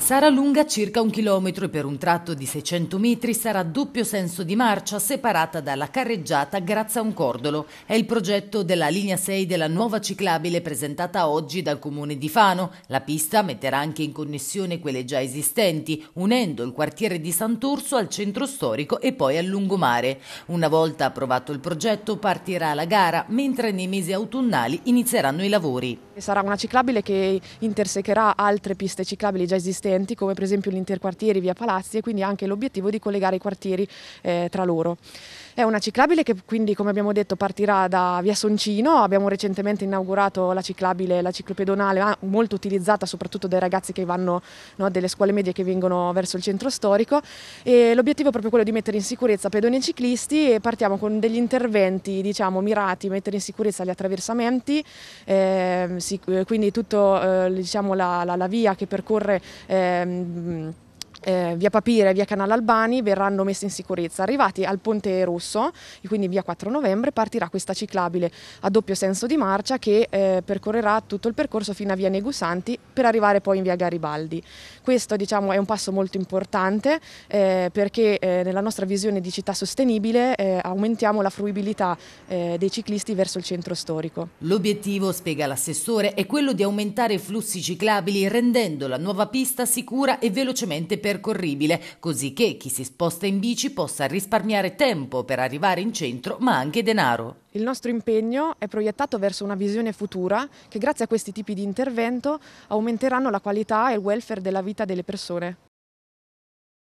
Sarà lunga circa un chilometro e per un tratto di 600 metri sarà doppio senso di marcia separata dalla carreggiata grazie a un cordolo. È il progetto della linea 6 della nuova ciclabile presentata oggi dal comune di Fano. La pista metterà anche in connessione quelle già esistenti, unendo il quartiere di Sant'Orso al centro storico e poi al lungomare. Una volta approvato il progetto partirà la gara, mentre nei mesi autunnali inizieranno i lavori. Sarà una ciclabile che intersecherà altre piste ciclabili già esistenti come per esempio l'interquartieri via Palazzi e quindi anche l'obiettivo di collegare i quartieri eh, tra loro. È una ciclabile che quindi, come abbiamo detto, partirà da Via Soncino. Abbiamo recentemente inaugurato la ciclabile, la ciclopedonale, molto utilizzata soprattutto dai ragazzi che vanno no, delle scuole medie che vengono verso il centro storico. l'obiettivo è proprio quello di mettere in sicurezza pedoni e ciclisti e partiamo con degli interventi, diciamo, mirati, mettere in sicurezza gli attraversamenti, eh, quindi tutta eh, diciamo, la, la, la, via che percorre. Eh, eh, via Papire e via Canale Albani verranno messe in sicurezza. Arrivati al ponte russo, quindi via 4 novembre, partirà questa ciclabile a doppio senso di marcia che eh, percorrerà tutto il percorso fino a via Negusanti per arrivare poi in via Garibaldi. Questo diciamo, è un passo molto importante eh, perché eh, nella nostra visione di città sostenibile eh, aumentiamo la fruibilità eh, dei ciclisti verso il centro storico. L'obiettivo, spiega l'assessore, è quello di aumentare i flussi ciclabili rendendo la nuova pista sicura e velocemente percorribile impercorribile, così che chi si sposta in bici possa risparmiare tempo per arrivare in centro, ma anche denaro. Il nostro impegno è proiettato verso una visione futura che grazie a questi tipi di intervento aumenteranno la qualità e il welfare della vita delle persone.